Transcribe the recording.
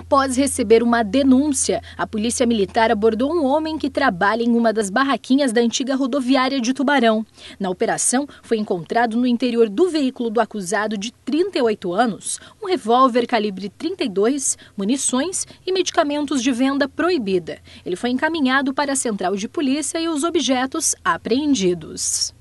Após receber uma denúncia, a Polícia Militar abordou um homem que trabalha em uma das barraquinhas da antiga rodoviária de Tubarão. Na operação, foi encontrado no interior do veículo do acusado de 38 anos um revólver calibre 32, munições e medicamentos de venda proibida. Ele foi encaminhado para a central de polícia e os objetos apreendidos.